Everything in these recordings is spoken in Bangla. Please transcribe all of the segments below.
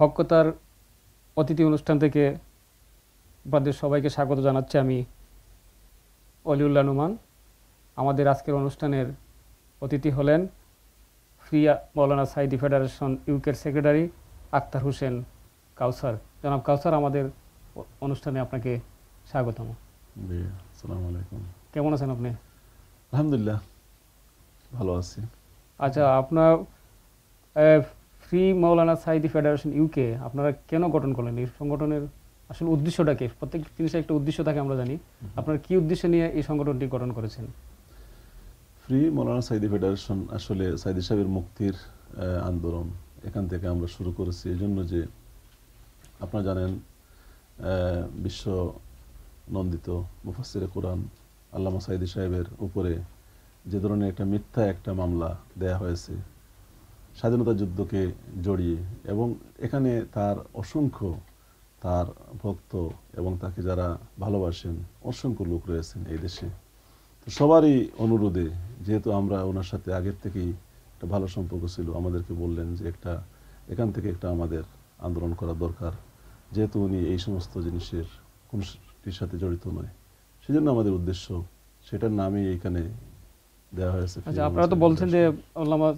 হকতার অতিথি অনুষ্ঠান থেকে আপনাদের সবাইকে স্বাগত জানাচ্ছি আমি অলিউল্লা নুমান আমাদের আজকের অনুষ্ঠানের অতিথি হলেন ফ্রিয়া মৌলানা সাইদি ফেডারেশন ইউকের সেক্রেটারি আক্তার হোসেন কাউসার জনাব কাউসার আমাদের অনুষ্ঠানে আপনাকে স্বাগতম কেমন আছেন আপনি আলহামদুলিল্লাহ ভালো আছি আচ্ছা আপনার free Maulana Sayeedi federation UK আপনারা কেন গঠন করলেন এই সংগঠনের আসলে উদ্দেশ্যটাকে প্রত্যেক জিনিসের একটা উদ্দেশ্য থাকে আমরা জানি আপনারা কি উদ্দেশ্য নিয়ে এই সংগঠনটি গঠন করেছেন ফ্রি মৌলানা সাইদি ফেডারেশন আসলে সাইদি সাহেবের মুক্তির আন্দোলন এখান থেকে আমরা শুরু করেছি এই জন্য যে আপনারা জানেন বিশ্ব নন্দিত মুফাসির কোরআন আল্লামা সাইদি সাহেবের উপরে যে ধরনের একটা মিথ্যা একটা মামলা দেয়া হয়েছে স্বাধীনতা যুদ্ধকে জড়িয়ে এবং এখানে তার অসংখ্য তার ভক্ত এবং তাকে যারা ভালোবাসেন অসংখ্য লোক রয়েছেন এই দেশে তো সবারই অনুরোধে যেহেতু আমরা ওনার সাথে আগের থেকেই একটা ভালো সম্পর্ক ছিল আমাদেরকে বললেন যে একটা এখান থেকে একটা আমাদের আন্দোলন করা দরকার যেহেতু উনি এই সমস্ত জিনিসের কোনটির সাথে জড়িত নয় সেজন্য আমাদের উদ্দেশ্য সেটার নামে এখানে দেওয়া হয়েছে আচ্ছা আপনারা তো বলছেন যে আল্লামা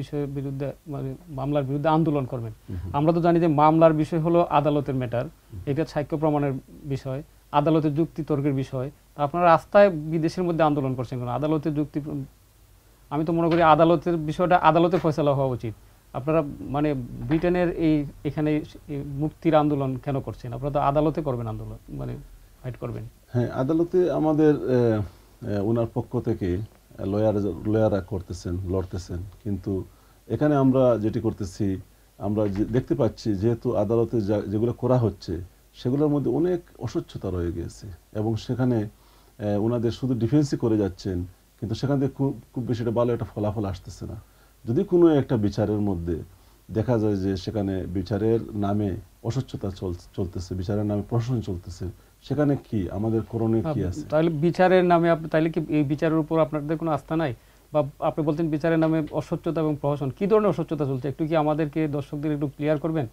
বিষয়ের বিরুদ্ধে মানে মামলার বিরুদ্ধে আন্দোলন করবেন আমরা তো জানি যে মামলার বিষয় হলো আদালতের ম্যাটার এটা সাক্ষ্য প্রমাণের বিষয় আদালতের যুক্তি তর্কের বিষয় আপনারা রাস্তায় বিদেশের মধ্যে আন্দোলন করছেন আদালতের যুক্তি আমি তো মনে করি আদালতের বিষয়টা আদালতে ফয়সলা হওয়া উচিত আপনারা মানে ব্রিটেনের এই এখানে মুক্তির আন্দোলন কেন করছেন আপনারা তো আদালতে করবেন আন্দোলন মানে ফাইট করবেন হ্যাঁ আদালতে আমাদের ওনার পক্ষ থেকে লয়ার লয়াররা করতেছেন লড়তেছেন কিন্তু এখানে আমরা যেটি করতেছি আমরা দেখতে পাচ্ছি যেহেতু আদালতে যেগুলো করা হচ্ছে সেগুলোর মধ্যে অনেক অস্বচ্ছতা রয়ে গিয়েছে এবং সেখানে ওনাদের শুধু ডিফেন্সই করে যাচ্ছেন কিন্তু সেখান থেকে খুব খুব বেশি একটা ভালো একটা ফলাফল আসতেছে না যদি কোনো একটা বিচারের মধ্যে দেখা যায় যে সেখানে বিচারের নামে অস্বচ্ছতা চলতেছে বিচারের নামে প্রশাসন চলতেছে সেখানে কি আমাদের করণে কি আছে তাহলে বিচারের নামে আপনি তাহলে কি এই বিচারের উপর আপনাদের কোনো আস্থা নাই বা আপনি বলতেন বিচারের নামে অস্বচ্ছতা এবং প্রহসন কি ধরনের অস্বচ্ছতা চলছে একটু কি আমাদেরকে দর্শকদের একটু ক্লিয়ার করবেন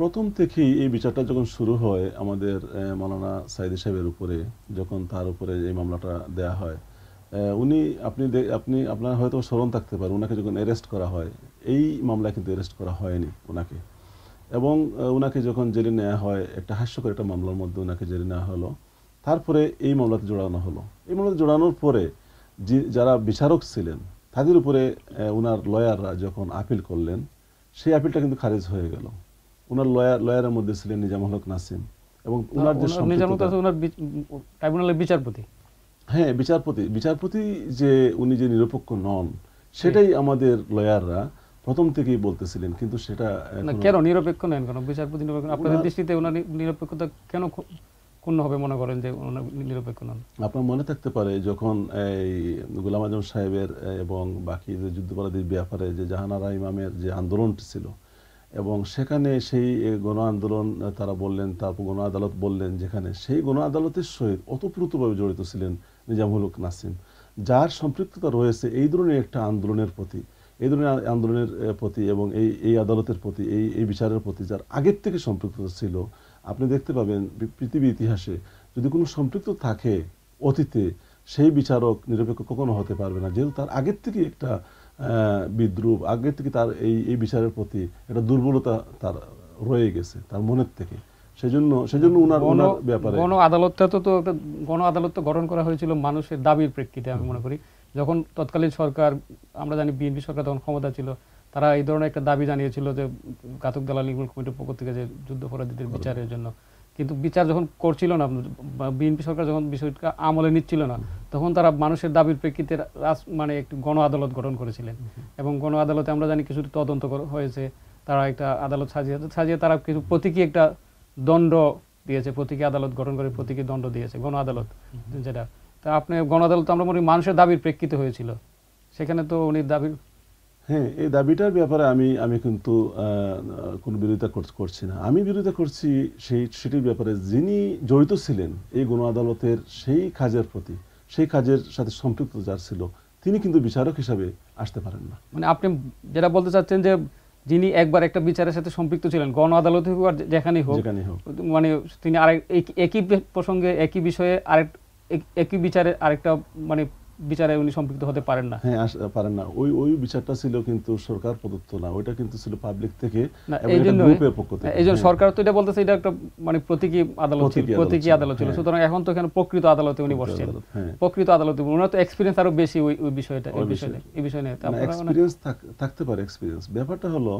প্রথম থেকেই এই বিচারটা যখন শুরু হয় আমাদের মালানা সাইদি সাহেবের উপরে যখন তার উপরে এই মামলাটা দেয়া হয় উনি আপনি আপনি আপনার হয়তো স্মরণ থাকতে পারেন ওনাকে যখন অ্যারেস্ট করা হয় এই মামলা কিন্তু অ্যারেস্ট করা হয়নি ওনাকে এবং ওনাকে যখন জেলে নেওয়া হয় একটা হাস্যকর একটা মামলার মধ্যে ওনাকে জেলে নেওয়া হলো তারপরে এই মামলাতে জড়ানো হলো এই মামলাতে জড়ানোর পরে যারা বিচারক ছিলেন তাদের উপরে ওনার লয়াররা যখন আপিল করলেন সেই আপিলটা কিন্তু খারিজ হয়ে গেল ওনার লয়ার লয়ারের মধ্যে ছিলেন নিজাম হলক নাসিম এবং ওনার যে ট্রাইব্যুনালের বিচারপতি হ্যাঁ বিচারপতি বিচারপতি যে উনি যে নিরপেক্ষ নন সেটাই হ্যাঁ। আমাদের লয়াররা প্রথম থেকেই বলতেছিলেন কিন্তু সেটা কেন নিরপেক্ষ নেন কেন বিচারপতি নিরপেক্ষ আপনাদের দৃষ্টিতে ওনার নিরপেক্ষতা কেন কোন হবে মনে করেন যে নিরপেক্ষ নন আপনার মনে থাকতে পারে যখন এই গোলাম আজম সাহেবের এবং বাকি যে যুদ্ধাপরাধীর ব্যাপারে যে জাহানারা ইমামের যে আন্দোলনটি ছিল এবং সেখানে সেই গণ আন্দোলন তারা বললেন তারপর গণ আদালত বললেন যেখানে সেই গণ আদালতের সহিত অতপ্রুতভাবে জড়িত ছিলেন নিজামুল নাসিম যার সম্পৃক্ততা রয়েছে এই ধরনের একটা আন্দোলনের প্রতি এই ধরনের আন্দোলনের প্রতি এবং এই এই আদালতের প্রতি এই এই বিচারের প্রতি যার আগের থেকে সম্পৃক্ততা ছিল আপনি দেখতে পাবেন পৃথিবী ইতিহাসে যদি কোনো সম্পৃক্ত থাকে অতীতে সেই বিচারক নিরপেক্ষ কখনো হতে পারবে না যেহেতু তার আগের থেকে একটা বিদ্রুপ আগের থেকে তার এই এই বিচারের প্রতি একটা দুর্বলতা তার রয়ে গেছে তার মনের থেকে সেজন্য সেজন্য উনার উনার ব্যাপারে গণ আদালতটা তো গণ আদালত তো গঠন করা হয়েছিল মানুষের দাবির প্রেক্ষিতে আমি মনে করি যখন তৎকালীন সরকার আমরা জানি বিএনপি সরকার তখন ক্ষমতা ছিল তারা এই ধরনের একটা দাবি জানিয়েছিল যে ঘাতক দালাল নির্মূল কমিটির পক্ষ থেকে যে যুদ্ধাপরাধীদের বিচারের জন্য কিন্তু বিচার যখন করছিল না বিএনপি সরকার যখন বিষয়টা আমলে নিচ্ছিল না তখন তারা মানুষের দাবির প্রেক্ষিতে মানে একটি গণ আদালত গঠন করেছিলেন এবং গণ আদালতে আমরা জানি কিছু তদন্ত হয়েছে তারা একটা আদালত সাজিয়ে সাজিয়ে তারা কিছু প্রতীকী একটা দণ্ড দিয়েছে প্রতীকী আদালত গঠন করে প্রতীকী দণ্ড দিয়েছে গণ আদালত যেটা তা আপনি গণআদালত আমরা মনে মানুষের দাবির প্রেক্ষিতে হয়েছিল সেখানে তো উনি দাবি হ্যাঁ এই দাবিটার ব্যাপারে আমি আমি কিন্তু কোনো বিরোধিতা করছি না আমি বিরোধিতা করছি সেই সেটির ব্যাপারে যিনি জড়িত ছিলেন এই গণ আদালতের সেই কাজের প্রতি সেই কাজের সাথে সম্পৃক্ত যার ছিল তিনি কিন্তু বিচারক হিসাবে আসতে পারেন না মানে আপনি যেটা বলতে চাচ্ছেন যে যিনি একবার একটা বিচারের সাথে সম্পৃক্ত ছিলেন গণ আদালতে হোক আর যেখানেই হোক মানে তিনি আরেক একই প্রসঙ্গে একই বিষয়ে আরেক একই বিচারের আরেকটা মানে বিচারে উনি সম্পৃক্ত হতে পারেন না হ্যাঁ পারেন না ওই ওই বিচারটা ছিল কিন্তু সরকার প্রদত্ত না ওইটা কিন্তু ছিল পাবলিক থেকে এবং গ্রুপের পক্ষ থেকে এইজন্য হ্যাঁ। সরকার তো এটা বলতেছে এটা একটা মানে প্রতীকী আদালত ছিল প্রতীকী আদালত ছিল হ্যাঁ। সুতরাং এখন তো এখানে প্রকৃত আদালতে উনি বসছেন হ্যাঁ। প্রকৃত আদালতে ওনার তো এক্সপেরিয়েন্স আরো বেশি ওই ওই বিষয়টা এই বিষয়ে এই বিষয়ে না এক্সপেরিয়েন্স থাকতে পারে এক্সপেরিয়েন্স ব্যাপারটা হলো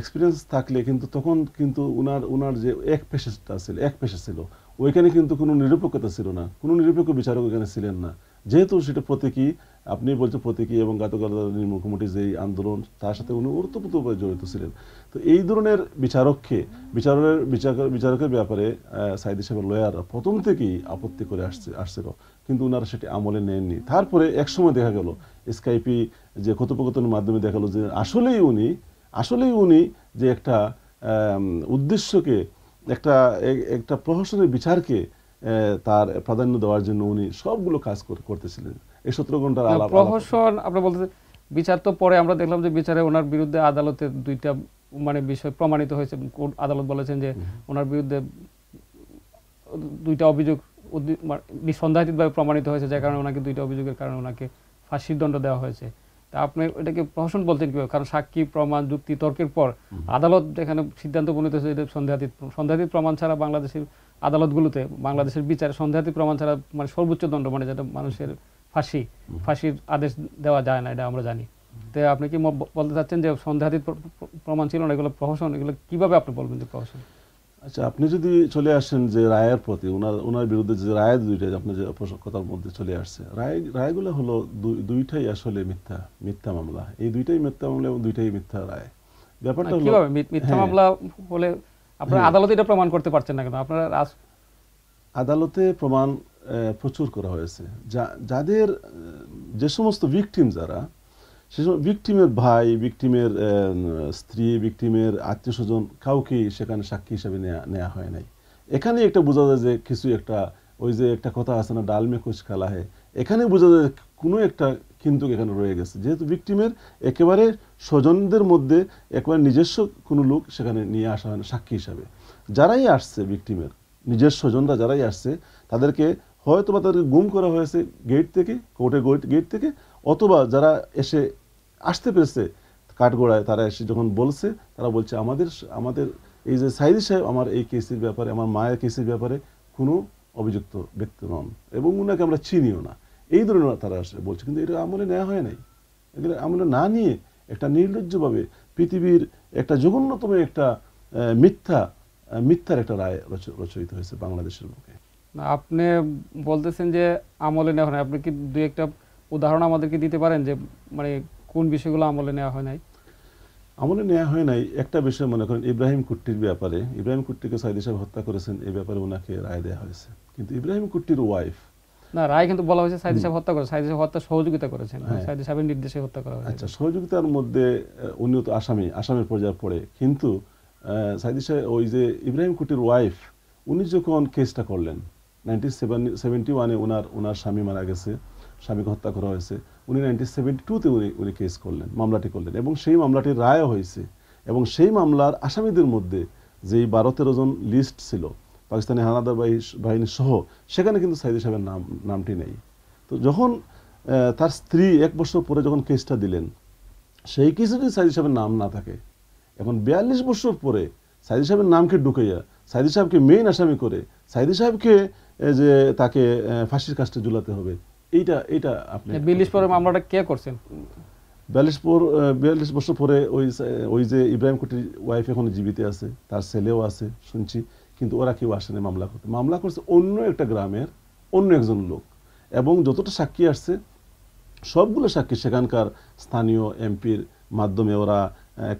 এক্সপিরিয়েন্স থাকলে কিন্তু তখন কিন্তু উনার উনার যে এক পেশাটা ছিল এক পেশা ছিল ওইখানে কিন্তু কোনো নিরপেক্ষতা ছিল না কোনো নিরপেক্ষ বিচারক ওইখানে ছিলেন না যেহেতু সেটা প্রতীকী আপনি বলছেন প্রতীকী এবং গতকাল মুখোমুখি যেই আন্দোলন তার সাথে উনি ওতপ্রোতভাবে জড়িত ছিলেন তো এই ধরনের বিচারককে বিচারের বিচারকের ব্যাপারে সাইদি সাহেবের লয়ার প্রথম থেকেই আপত্তি করে আসছে আসছিল কিন্তু ওনারা সেটি আমলে নেননি তারপরে একসময় দেখা গেল স্কাইপি যে কথোপকথনের মাধ্যমে দেখা গেল যে আসলেই উনি আসলেই উনি যে একটা উদ্দেশ্যকে একটা একটা প্রহসনের বিচারকে তার প্রাধান্য দেওয়ার জন্য উনি সবগুলো কাজ করতেছিলেন এই সতেরো ঘন্টার প্রহসন আপনি বলতে বিচার তো পরে আমরা দেখলাম যে বিচারে ওনার বিরুদ্ধে আদালতে দুইটা মানে বিষয় প্রমাণিত হয়েছে আদালত বলেছেন যে ওনার বিরুদ্ধে দুইটা অভিযোগ মানে নিঃসন্দেহিতভাবে প্রমাণিত হয়েছে যার কারণে ওনাকে দুইটা অভিযোগের কারণে ওনাকে ফাঁসির দণ্ড দেওয়া হয়েছে তা আপনি এটাকে প্রহসন বলতেন কিভাবে কারণ সাক্ষী প্রমাণ যুক্তি তর্কের পর আদালত এখানে সিদ্ধান্ত উপনীত হয়েছে এটা সন্দেহাতীত সন্দেহাতীত প্রমাণ ছাড়া বাংলাদেশের আদালতগুলোতে বাংলাদেশের বিচারে সন্দেহাতীত প্রমাণ ছাড়া মানে সর্বোচ্চ দণ্ড মানে যেটা মানুষের ফাঁসি ফাঁসির আদেশ দেওয়া যায় না এটা আমরা জানি তো আপনি কি বলতে চাচ্ছেন যে সন্দেহাতীত প্রমাণ ছিল না এগুলো প্রহসন এগুলো কীভাবে আপনি বলবেন যে প্রহসন আচ্ছা আপনি যদি চলে আসেন যে রায়ের প্রতি ওনার ওনার বিরুদ্ধে যে রায় দুইটা আপনি যে কথার মধ্যে চলে আসছে রায় রায়গুলো হলো দুইটাই আসলে মিথ্যা মিথ্যা মামলা এই দুইটাই মিথ্যা মামলা এবং দুইটাই মিথ্যা রায় ব্যাপারটা হলো মিথ্যা হ্যাঁ। মামলা হলে আপনারা হ্যাঁ। আদালতে এটা প্রমাণ করতে পারছেন না কেন আপনারা আজ আদালতে প্রমাণ প্রচুর করা হয়েছে যা যাদের যে সমস্ত ভিকটিম যারা সে সময় ভিকটিমের ভাই ভিকটিমের স্ত্রী ভিকটিমের আত্মীয় স্বজন কাউকে সেখানে সাক্ষী হিসাবে নেওয়া নেওয়া হয় নাই এখানে একটা বোঝা যায় যে কিছু একটা ওই যে একটা কথা আছে না ডালমে খোঁজ খেলা হয় হে এখানে বোঝা যায় কোনো একটা কিন্তু এখানে রয়ে গেছে যেহেতু ভিকটিমের একেবারে স্বজনদের মধ্যে একবার নিজস্ব কোনো লোক সেখানে নিয়ে আসা হয় না সাক্ষী হিসাবে যারাই আসছে ভিকটিমের নিজের স্বজনরা যারাই আসছে তাদেরকে হয়তো বা তাদেরকে গুম করা হয়েছে গেট থেকে কোর্টে গেট থেকে অথবা যারা এসে আসতে পেরেছে কাঠগোড়ায় তারা এসে যখন বলছে তারা বলছে আমাদের আমাদের এই যে সাইদি সাহেব আমার এই কেসের ব্যাপারে আমার মায়ের কেসের ব্যাপারে কোনো অভিযুক্ত ব্যক্তি নন এবং ওনাকে আমরা চিনিও না এই ধরনের তারা আসে বলছে কিন্তু এটা আমলে নেওয়া হয় নাই এগুলো আমলে না নিয়ে একটা নির্লজ্জভাবে পৃথিবীর একটা জঘন্যতম একটা মিথ্যা মিথ্যার একটা রায় রচিত হয়েছে বাংলাদেশের মুখে না আপনি বলতেছেন যে আমলে নেওয়া হয় আপনি কি দু একটা উদাহরণ আমাদেরকে দিতে পারেন যে মানে কোন বিষয়গুলো আমলে নেওয়া হয় নাই আমলে নেওয়া হয় নাই একটা বিষয় মনে করেন ইব্রাহিম কুট্টির ব্যাপারে ইব্রাহিম কুট্টিকে সাইদি সাহেব হত্যা করেছেন এই ব্যাপারে ওনাকে রায় দেওয়া হয়েছে কিন্তু ইব্রাহিম কুট্টির ওয়াইফ না রায় কিন্তু বলা হয়েছে সাইদি সাহেব হত্যা করেছে সাইদি সাহেব হত্যা সহযোগিতা করেছেন হ্যাঁ। সাইদি সাহেবের নির্দেশে হত্যা করা হয়েছে আচ্ছা সহযোগিতার মধ্যে আসামি আসামের পর্যায়ে পড়ে কিন্তু সাইদি সাহেব ওই যে ইব্রাহিম ওয়াইফ উনি যখন কেসটা করলেন নাইনটিন সেভেন্টি ওয়ানে ওনার ওনার স্বামী মারা গেছে স্বামীকে হত্যা করা হয়েছে উনি নাইনটিন সেভেন্টি টুতে উনি উনি কেস করলেন মামলাটি করলেন এবং সেই মামলাটির রায় হয়েছে এবং সেই মামলার আসামিদের মধ্যে যেই বারো তেরো জন লিস্ট ছিল পাকিস্তানি হানাদার বাহিনী সহ সেখানে কিন্তু সাইদি সাহেবের নাম নামটি নেই তো যখন তার স্ত্রী এক বছর পরে যখন কেসটা দিলেন সেই কেসে যদি সাইদি সাহেবের নাম না থাকে এখন বিয়াল্লিশ বছর পরে সাইদি সাহেবের নামকে ঢুকাইয়া সাইদি সাহেবকে মেইন আসামি করে সাইদি সাহেবকে যে তাকে ফাঁসির কাজটা ঝুলাতে হবে এইটা এইটা আপনি বিলিশপুর মামলাটা কে করছেন বিয়াল্লিশপুর বিয়াল্লিশ বছর পরে ওই ওই যে ইব্রাহিম কুটির ওয়াইফ এখন জীবিত আছে তার ছেলেও আছে শুনছি কিন্তু ওরা কেউ আসেনি মামলা করতে মামলা করছে অন্য একটা গ্রামের অন্য একজন লোক এবং যতটা সাক্ষী আসছে সবগুলো সাক্ষী সেখানকার স্থানীয় এমপির মাধ্যমে ওরা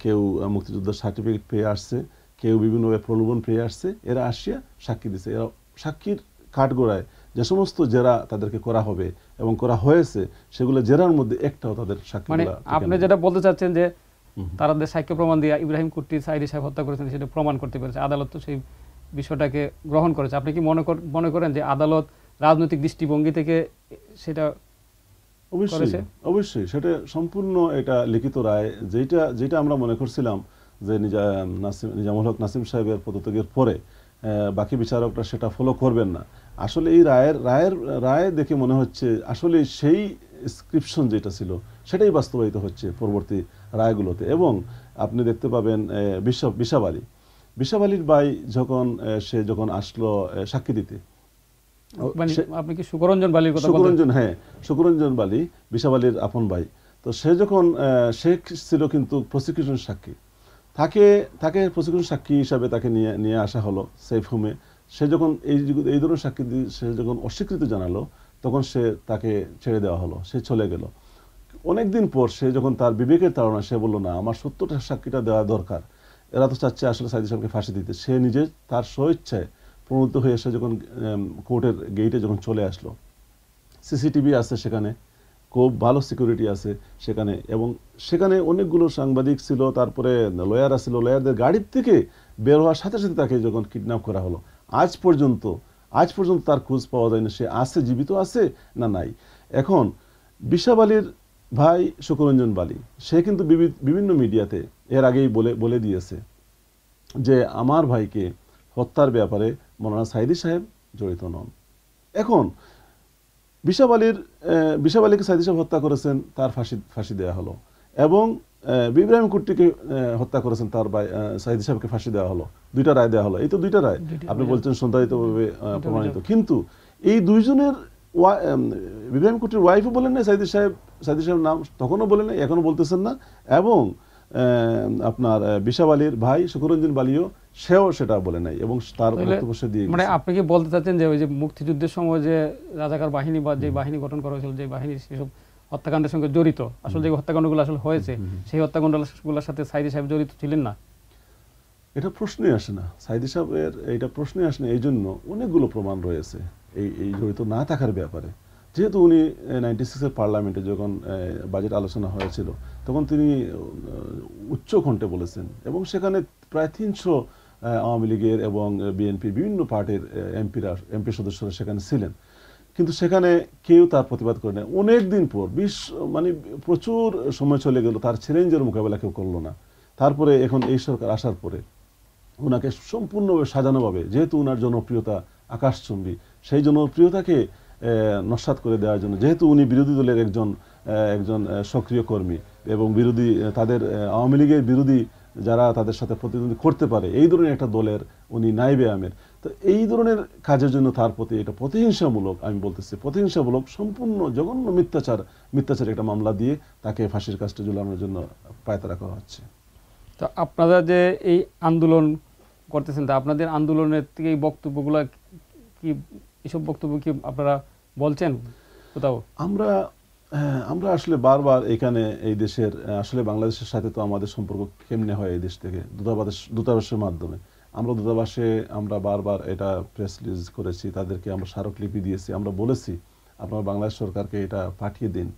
কেউ মুক্তিযোদ্ধার সার্টিফিকেট পেয়ে আসছে কেউ বিভিন্নভাবে প্রলোভন পেয়ে আসছে এরা আসিয়া সাক্ষী দিছে এরা সাক্ষীর কাঠগোড়ায় যে সমস্ত জেরা তাদেরকে করা হবে এবং করা হয়েছে সেগুলো জেরার মধ্যে একটাও তাদের সাক্ষী মানে আপনি যেটা বলতে চাচ্ছেন যে তাদের সাক্ষ্য প্রমাণ দিয়ে ইব্রাহিম কুট্টি সাইরি সাহেব হত্যা করেছেন সেটা প্রমাণ করতে পেরেছে আদালত তো সেই বিষয়টাকে গ্রহণ করেছে আপনি কি মনে মনে করেন যে আদালত রাজনৈতিক দৃষ্টিভঙ্গি থেকে সেটা অবশ্যই অবশ্যই সেটা সম্পূর্ণ এটা লিখিত রায় যেটা যেটা আমরা মনে করছিলাম যে নিজাম নাসিম নিজামুল হক নাসিম সাহেবের পদত্যাগের পরে বাকি বিচারকরা সেটা ফলো করবেন না আসলে এই রায়ের রায়ের রায় দেখে মনে হচ্ছে আসলে সেই স্ক্রিপশন যেটা ছিল সেটাই বাস্তবায়িত হচ্ছে পরবর্তী রায়গুলোতে এবং আপনি দেখতে পাবেন বিশ্ব বিশাবালী বিশাবালির বাই যখন সে যখন আসলো সাক্ষী দিতে মানে সুকরঞ্জন বালির সুকরঞ্জন হ্যাঁ সুকরঞ্জন বালি বিশাবালির আপন ভাই তো সে যখন সে ছিল কিন্তু প্রসিকিউশন সাক্ষী তাকে তাকে প্রসিকিউশন সাক্ষী হিসাবে তাকে নিয়ে নিয়ে আসা হলো সেফ হোমে সে যখন এই এই ধরনের সাক্ষী সে যখন অস্বীকৃতি জানালো তখন সে তাকে ছেড়ে দেওয়া হলো সে চলে গেল অনেকদিন পর সে যখন তার বিবেকের তাড়না সে বললো না আমার সত্যটা সাক্ষীটা দেওয়া দরকার এরা তো চাচ্ছে আসলে সাইদি সাহেবকে ফাঁসি দিতে সে নিজে তার স্বইচ্ছায় প্রণোদিত হয়ে এসে যখন কোর্টের গেইটে যখন চলে আসলো সিসিটিভি আছে সেখানে খুব ভালো সিকিউরিটি আছে সেখানে এবং সেখানে অনেকগুলো সাংবাদিক ছিল তারপরে লয়ার ছিল লয়ারদের গাড়ির থেকে বের হওয়ার সাথে সাথে তাকে যখন কিডন্যাপ করা হলো আজ পর্যন্ত আজ পর্যন্ত তার খোঁজ পাওয়া যায় না সে আছে জীবিত আছে না নাই এখন বিশাবালির ভাই সুকরঞ্জন বালি সে কিন্তু বিভিন্ন মিডিয়াতে এর আগেই বলে বলে দিয়েছে যে আমার ভাইকে হত্যার ব্যাপারে মৌলানা সাইদি সাহেব জড়িত নন এখন বিশাব আলীর বিশাব আলীকে সাইদি সাহেব হত্যা করেছেন তার ফাঁসি ফাঁসি দেওয়া হলো এবং বিব্রাহিম কুট্টিকে হত্যা করেছেন তার ভাই সাহিদ সাহেবকে ফাঁসি দেওয়া হলো দুইটা রায় দেওয়া হলো এই তো দুইটা রায় আপনি বলছেন সন্ধ্যায়িতভাবে প্রমাণিত কিন্তু এই দুইজনের বিব্রাহিম কুট্টির ওয়াইফও বলেন না সাইদি সাহেব সাইদি সাহেব নাম তখনও বলেন না এখনও বলতেছেন না এবং আপনার বিশাব আলীর ভাই শুকুরঞ্জন বালিও সেও সেটা বলে নাই এবং তার বক্তব্য দিয়ে মানে আপনি কি বলতে চাচ্ছেন যে ওই যে মুক্তিযুদ্ধের সময় যে রাজাকার বাহিনী বা যে বাহিনী গঠন করা হয়েছিল যে বাহিনীর সেসব হত্যাকাণ্ডের সঙ্গে জড়িত আসলে যে হত্যাকাণ্ডগুলো আসলে হয়েছে সেই হত্যাকাণ্ডগুলোর সাথে সাইদি সাহেব জড়িত ছিলেন না এটা প্রশ্নই আসে না সাইদি সাহেবের এটা প্রশ্নই আসে না এই জন্য অনেকগুলো প্রমাণ রয়েছে এই এই জড়িত না থাকার ব্যাপারে যেহেতু উনি নাইনটি সিক্সের পার্লামেন্টে যখন বাজেট আলোচনা হয়েছিল তখন তিনি উচ্চ খণ্ডে বলেছেন এবং সেখানে প্রায় তিনশো আওয়ামী লীগের এবং বিএনপির বিভিন্ন পার্টির এমপিরা এমপি সদস্যরা সেখানে ছিলেন কিন্তু সেখানে কেউ তার প্রতিবাদ করে না অনেক দিন পর বিশ মানে প্রচুর সময় চলে গেল তার চ্যালেঞ্জের মোকাবেলা কেউ করলো না তারপরে এখন এই সরকার আসার পরে ওনাকে সম্পূর্ণভাবে সাজানোভাবে যেহেতু ওনার জনপ্রিয়তা আকাশচুম্বী সেই জনপ্রিয়তাকে নস্বাত করে দেওয়ার জন্য যেহেতু উনি বিরোধী দলের একজন একজন সক্রিয় কর্মী এবং বিরোধী তাদের আওয়ামী লীগের বিরোধী যারা তাদের সাথে প্রতিদ্বন্দ্বী করতে পারে এই ধরনের একটা দলের উনি নাইবে আমের তো এই ধরনের কাজের জন্য তার প্রতি এটা প্রতিহিংসামূলক আমি বলতেছি প্রতিহিংসামূলক সম্পূর্ণ জঘন্য মিথ্যাচার মিথ্যাচার একটা মামলা দিয়ে তাকে ফাঁসির কাজটা ঝুলানোর জন্য পায়তারা করা হচ্ছে তো আপনারা যে এই আন্দোলন করতেছেন তা আপনাদের আন্দোলনের থেকে এই বক্তব্যগুলো কি এসব বক্তব্য কি আপনারা বলছেন কোথাও আমরা হ্যাঁ, আমরা আসলে বারবার এখানে এই দেশের আসলে বাংলাদেশের সাথে তো আমাদের সম্পর্ক কেমনে হয় এই দেশ থেকে দূতাবাস দূতাবাসের মাধ্যমে আমরা দূতাবাসে আমরা বারবার এটা প্রেস রিলিজ করেছি তাদেরকে আমরা স্মারকলিপি দিয়েছি আমরা বলেছি আপনার বাংলাদেশ সরকারকে এটা পাঠিয়ে দিন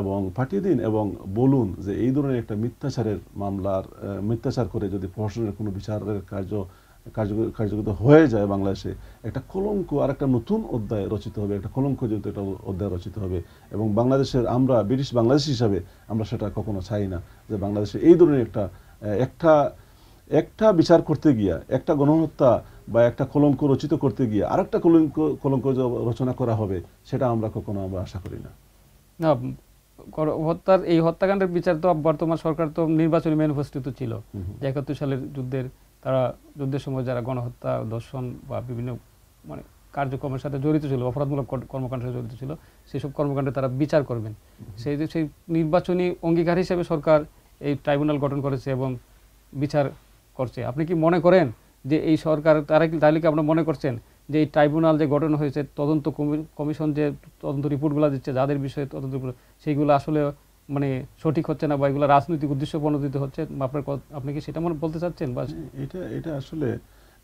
এবং পাঠিয়ে দিন এবং বলুন যে এই ধরনের একটা মিথ্যাচারের মামলার মিথ্যাচার করে যদি প্রশাসনের কোনো বিচারের কার্য কার্যকরিত হয়ে যায় বাংলাদেশে একটা কলঙ্ক আর একটা নতুন অধ্যায় রচিত হবে একটা কলঙ্ক যেহেতু একটা অধ্যায় রচিত হবে এবং বাংলাদেশের আমরা ব্রিটিশ বাংলাদেশ হিসাবে আমরা সেটা কখনো চাই না যে বাংলাদেশে এই ধরনের একটা একটা একটা বিচার করতে গিয়া একটা গণহত্যা বা একটা কলঙ্ক রচিত করতে গিয়ে আরেকটা কলঙ্ক কলঙ্ক রচনা করা হবে সেটা আমরা কখনো আমরা আশা করি না না হত্যার এই হত্যাকাণ্ডের বিচার তো বর্তমান সরকার তো নির্বাচনী ম্যানিফেস্টো তো ছিল যে একাত্তর সালের যুদ্ধের তারা যুদ্ধের সময় যারা গণহত্যা দর্শন বা বিভিন্ন মানে কার্যক্রমের সাথে জড়িত ছিল অপরাধমূলক কর্মকাণ্ডের সাথে জড়িত ছিল সেসব কর্মকাণ্ডে তারা বিচার করবেন সেই সেই নির্বাচনী অঙ্গীকার হিসেবে সরকার এই ট্রাইব্যুনাল গঠন করেছে এবং বিচার করছে আপনি কি মনে করেন যে এই সরকার তারা কি তাহলে কি আপনার মনে করছেন যে এই ট্রাইব্যুনাল যে গঠন হয়েছে তদন্ত কমিশন যে তদন্ত রিপোর্টগুলো দিচ্ছে যাদের বিষয়ে তদন্ত সেইগুলো আসলে মানে সঠিক হচ্ছে না বা এগুলো রাজনৈতিক উদ্দেশ্য প্রণোদিত হচ্ছে আপনার আপনি কি সেটা মনে বলতে চাচ্ছেন বা এটা এটা আসলে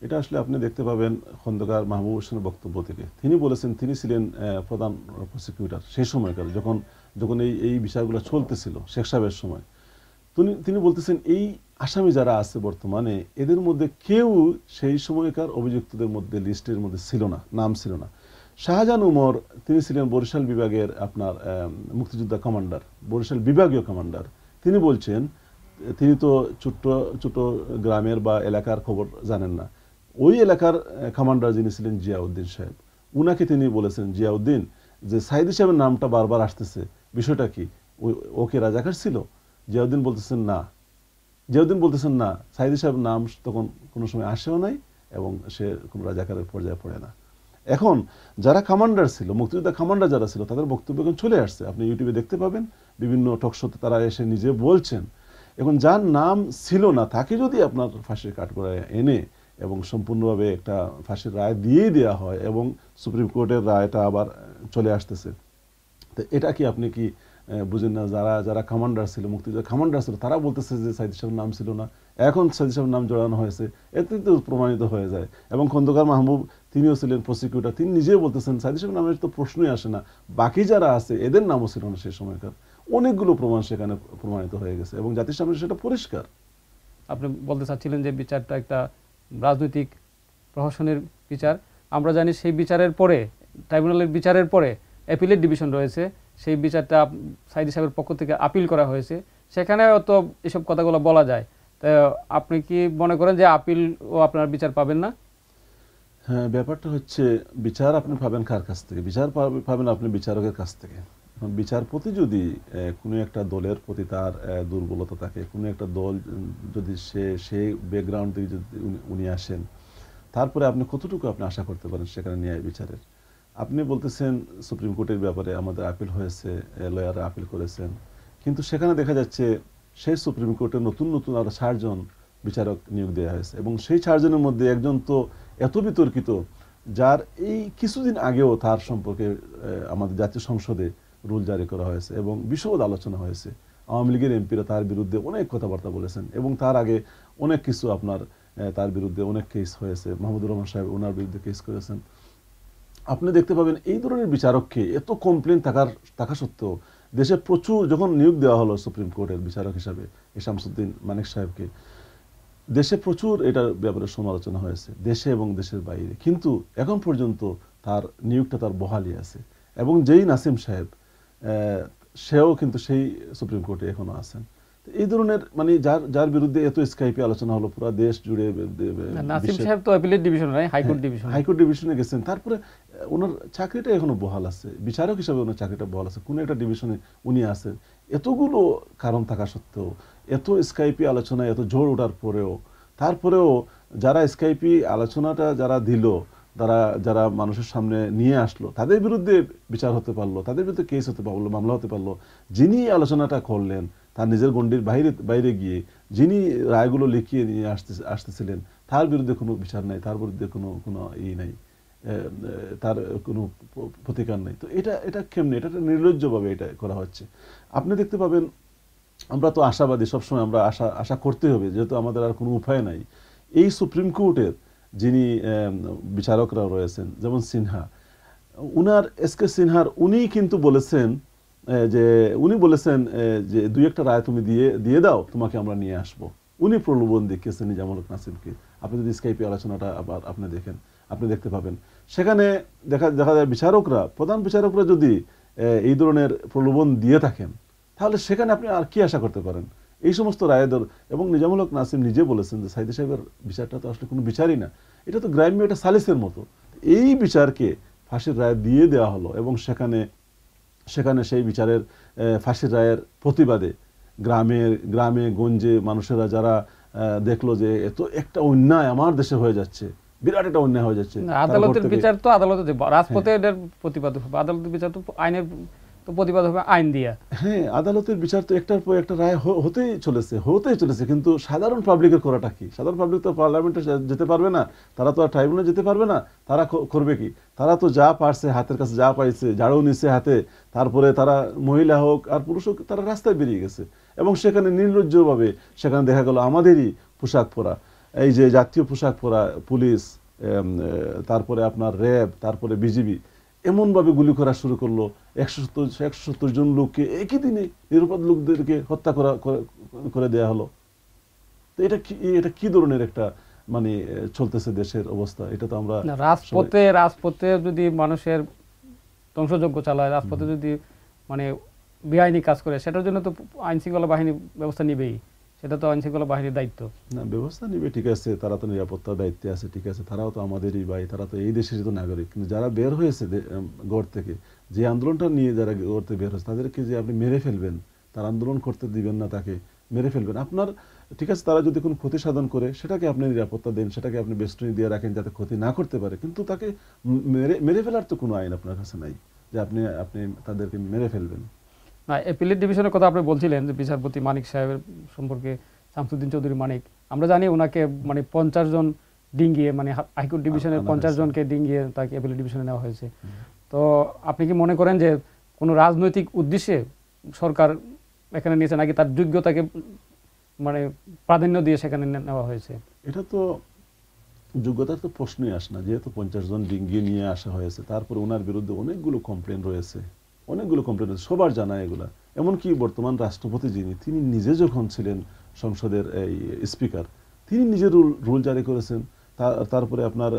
এটা আসলে আপনি দেখতে পাবেন খন্দকার মাহবুব হোসেনের বক্তব্য থেকে তিনি বলেছেন তিনি ছিলেন প্রধান প্রসিকিউটার সেই সময়কার যখন যখন এই এই বিষয়গুলো চলতেছিল শেখ সাহেবের সময় তিনি তিনি বলতেছেন এই আসামি যারা আছে বর্তমানে এদের মধ্যে কেউ সেই সময়কার অভিযুক্তদের মধ্যে লিস্টের মধ্যে ছিল না নাম ছিল না শাহজাহান উমর তিনি ছিলেন বরিশাল বিভাগের আপনার মুক্তিযোদ্ধা কমান্ডার বরিশাল বিভাগীয় কমান্ডার তিনি বলছেন তিনি তো ছোট্ট ছোট গ্রামের বা এলাকার খবর জানেন না ওই এলাকার কমান্ডার যিনি ছিলেন জিয়াউদ্দিন সাহেব উনাকে তিনি বলেছেন জিয়াউদ্দিন যে সাইদি সাহেবের নামটা বারবার আসতেছে বিষয়টা কি ওকে রাজাকার ছিল জিয়াউদ্দিন বলতেছেন না জিয়াউদ্দিন বলতেছেন না সাইদ সাহেব নাম তখন কোনো সময় আসেও নাই এবং সে কোনো রাজাকারের পর্যায়ে পড়ে না এখন যারা কমান্ডার ছিল মুক্তিযোদ্ধা কমান্ডার যারা ছিল তাদের বক্তব্য এখন চলে আসছে আপনি ইউটিউবে দেখতে পাবেন বিভিন্ন টকশোতে তারা এসে নিজে বলছেন এখন যার নাম ছিল না তাকে যদি আপনার ফাঁসির কাঠগড়ায় এনে এবং সম্পূর্ণভাবে একটা ফাঁসির রায় দিয়েই দেওয়া হয় এবং সুপ্রিম কোর্টের রায়টা আবার চলে আসতেছে তো এটা কি আপনি কি বুঝেন না যারা যারা কমান্ডার ছিল মুক্তিযোদ্ধা কমান্ডার ছিল তারা বলতেছে যে সাইদ সাহেবের নাম ছিল না এখন সাইদ সাহেবের নাম জড়ানো হয়েছে এতে তো প্রমাণিত হয়ে যায় এবং খন্দকার মাহবুব তিনিও ছিলেন প্রসিকিউটার তিনি নিজেও বলতেছেন সাইদ সাহেব নামের তো প্রশ্নই আসে না বাকি যারা আছে এদের নামও ছিল না সেই সময়কার অনেকগুলো প্রমাণ সেখানে প্রমাণিত হয়ে গেছে এবং জাতির সামনে সেটা পরিষ্কার আপনি বলতে চাচ্ছিলেন যে বিচারটা একটা রাজনৈতিক প্রহসনের বিচার আমরা জানি সেই বিচারের পরে ট্রাইব্যুনালের বিচারের পরে অ্যাপিলেট ডিভিশন রয়েছে সেই বিচারটা সাইদি সাহেবের পক্ষ থেকে আপিল করা হয়েছে সেখানে তো এসব কথাগুলো বলা যায় তা আপনি কি মনে করেন যে আপিল ও আপনার বিচার পাবেন না হ্যাঁ ব্যাপারটা হচ্ছে বিচার আপনি পাবেন কার কাছ থেকে বিচার পাবেন আপনি বিচারকের কাছ থেকে বিচারপতি যদি কোনো একটা দলের প্রতি তার দুর্বলতা থাকে কোনো একটা দল যদি সে সেই ব্যাকগ্রাউন্ড থেকে যদি উনি আসেন তারপরে আপনি কতটুকু আপনি আশা করতে পারেন সেখানে ন্যায় বিচারের আপনি বলতেছেন সুপ্রিম কোর্টের ব্যাপারে আমাদের আপিল হয়েছে লয়াররা আপিল করেছেন কিন্তু সেখানে দেখা যাচ্ছে সেই সুপ্রিম কোর্টে নতুন নতুন আরও চারজন বিচারক নিয়োগ দেওয়া হয়েছে এবং সেই চারজনের মধ্যে একজন তো এত বিতর্কিত যার এই কিছুদিন আগেও তার সম্পর্কে আমাদের জাতীয় সংসদে রুল জারি করা হয়েছে এবং বিশদ আলোচনা হয়েছে আওয়ামী লীগের এমপিরা তার বিরুদ্ধে অনেক কথাবার্তা বলেছেন এবং তার আগে অনেক কিছু আপনার তার বিরুদ্ধে অনেক কেস হয়েছে মাহমুদুর রহমান সাহেব ওনার বিরুদ্ধে কেস করেছেন আপনি দেখতে পাবেন এই ধরনের বিচারককে এত কমপ্লেন থাকার থাকা সত্ত্বেও দেশে প্রচুর যখন নিয়োগ দেওয়া হলো সুপ্রিম কোর্টের বিচারক হিসাবে শামসুদ্দিন মানিক সাহেবকে দেশে প্রচুর এটার ব্যাপারে সমালোচনা হয়েছে দেশে এবং দেশের বাইরে কিন্তু এখন পর্যন্ত তার নিয়োগটা তার বহালি আছে এবং যেই নাসিম সাহেব সেও কিন্তু সেই সুপ্রিম কোর্টে এখনও আছেন এই ধরনের মানে যার যার বিরুদ্ধে এত স্কাইপে আলোচনা হলো পুরো দেশ জুড়ে নাসিম সাহেব তো অ্যাপিলেট ডিভিশন নাই হাইকোর্ট ডিভিশন হাইকোর্ট ডিভিশনে গেছেন তারপরে ওনার চাকরিটা এখনো বহাল আছে বিচারক হিসাবে ওনার চাকরিটা বহাল আছে কোন একটা ডিভিশনে উনি আছেন এতগুলো কারণ থাকা সত্ত্বেও এত স্কাইপি আলোচনা এত জোর ওঠার পরেও তারপরেও যারা স্কাইপি আলোচনাটা যারা দিল তারা যারা মানুষের সামনে নিয়ে আসলো তাদের বিরুদ্ধে বিচার হতে পারলো তাদের বিরুদ্ধে কেস হতে পারলো মামলা হতে পারলো যিনি আলোচনাটা করলেন তার নিজের গণ্ডির বাইরে বাইরে গিয়ে যিনি রায়গুলো লিখিয়ে নিয়ে আসতে আসতেছিলেন তার বিরুদ্ধে কোনো বিচার নাই তার বিরুদ্ধে কোনো কোনো ই নাই তার কোনো প্রতিকার নাই তো এটা এটা কেমনি এটা একটা নির্লজ্জভাবে এটা করা হচ্ছে আপনি দেখতে পাবেন আমরা তো আশাবাদী সবসময় আমরা আশা আশা করতে হবে যেহেতু আমাদের আর কোনো উপায় নাই এই সুপ্রিম কোর্টের যিনি বিচারকরা রয়েছেন যেমন সিনহা উনার এস কে সিনহার উনি কিন্তু বলেছেন যে উনি বলেছেন যে দুই একটা রায় তুমি দিয়ে দিয়ে দাও তোমাকে আমরা নিয়ে আসব উনি প্রলোভন দেখিয়েছেন নিজামুল নাসিমকে আপনি যদি স্কাইপে আলোচনাটা আবার আপনি দেখেন আপনি দেখতে পাবেন সেখানে দেখা দেখা যায় বিচারকরা প্রধান বিচারকরা যদি এই ধরনের প্রলোভন দিয়ে থাকেন তাহলে সেখানে আপনি আর কি আশা করতে পারেন এই সমস্ত রায়েদের এবং নিজামুল হক নাসিম নিজে বলেছেন যে সাইদি সাহেবের বিচারটা তো আসলে কোনো বিচারই না এটা তো গ্রাম্য এটা সালিসের মতো এই বিচারকে ফাঁসির রায় দিয়ে দেওয়া হলো এবং সেখানে সেখানে সেই বিচারের ফাঁসির রায়ের প্রতিবাদে গ্রামের গ্রামে গঞ্জে মানুষেরা যারা দেখলো যে এত একটা অন্যায় আমার দেশে হয়ে যাচ্ছে বিরাট একটা অন্যায় হয়ে যাচ্ছে আদালতের বিচার তো আদালতে হ্যাঁ। রাজপথে এটার প্রতিবাদ আদালতের বিচার তো আইনের তো প্রতিবাদ হবে আইন দিয়া হ্যাঁ আদালতের বিচার তো একটার পর একটা রায় হতেই চলেছে হতেই চলেছে কিন্তু সাধারণ পাবলিকের করাটা কি সাধারণ পাবলিক তো পার্লামেন্টে যেতে পারবে না তারা তো আর ট্রাইব্যুনে যেতে পারবে না তারা করবে কি তারা তো যা পারছে হাতের কাছে যা পাইছে ঝাড়ও নিছে হাতে তারপরে তারা মহিলা হোক আর পুরুষ হোক তারা রাস্তায় বেরিয়ে গেছে এবং সেখানে নির্লজ্জভাবে সেখানে দেখা গেল আমাদেরই পোশাক পরা এই যে জাতীয় পোশাক পরা পুলিশ তারপরে আপনার র্যাব তারপরে বিজিবি এমনভাবে গুলি করা শুরু করলো একশো সত্তর একশো জন লোককে একই দিনে নিরাপদ লোকদেরকে হত্যা করা করে দেয়া হলো তো এটা কি এটা কি ধরনের একটা মানে চলতেছে দেশের অবস্থা এটা তো আমরা রাজপথে রাজপথে যদি মানুষের ধ্বংসযজ্ঞ চালায় রাজপথে যদি মানে বেআইনি কাজ করে সেটার জন্য তো আইন শৃঙ্খলা বাহিনী ব্যবস্থা নিবেই সেটা তো আইনশৃঙ্খলা বাহিনীর দায়িত্ব না ব্যবস্থা নেবে ঠিক আছে তারা তো নিরাপত্তার দায়িত্বে আছে ঠিক আছে তারাও তো আমাদেরই ভাই তারা তো এই দেশের তো নাগরিক কিন্তু যারা বের হয়েছে গড় থেকে যে আন্দোলনটা নিয়ে যারা গড়তে থেকে বের হয়েছে তাদেরকে যে আপনি মেরে ফেলবেন তার আন্দোলন করতে দিবেন না তাকে মেরে ফেলবেন আপনার ঠিক আছে তারা যদি কোনো ক্ষতি সাধন করে সেটাকে আপনি নিরাপত্তা দেন সেটাকে আপনি বেষ্টনী দিয়ে রাখেন যাতে ক্ষতি না করতে পারে কিন্তু তাকে মেরে মেরে ফেলার তো কোনো আইন আপনার কাছে নাই যে আপনি আপনি তাদেরকে মেরে ফেলবেন না অ্যাপিলেট ডিভিশনের কথা আপনি বলছিলেন যে বিচারপতি মানিক সাহেবের সম্পর্কে শামসুদ্দিন চৌধুরী মানিক আমরা জানি ওনাকে মানে পঞ্চাশ জন ডিঙ্গিয়ে মানে হাইকোর্ট ডিভিশনের পঞ্চাশ জনকে ডিঙ্গিয়ে তাকে অ্যাপিলেট ডিভিশনে নেওয়া হয়েছে তো আপনি কি মনে করেন যে কোনো রাজনৈতিক উদ্দেশ্যে সরকার এখানে নিয়েছে নাকি তার যোগ্যতাকে মানে প্রাধান্য দিয়ে সেখানে নেওয়া হয়েছে এটা তো যোগ্যতার তো প্রশ্নই আসে না যেহেতু পঞ্চাশ জন ডিঙ্গিয়ে নিয়ে আসা হয়েছে তারপর ওনার বিরুদ্ধে অনেকগুলো কমপ্লেন রয়েছে অনেকগুলো কমপ্লেন আছে সবার জানা এগুলা এমনকি বর্তমান রাষ্ট্রপতি যিনি তিনি নিজে যখন ছিলেন সংসদের এই স্পিকার তিনি নিজে রুল রুল জারি করেছেন তারপরে আপনার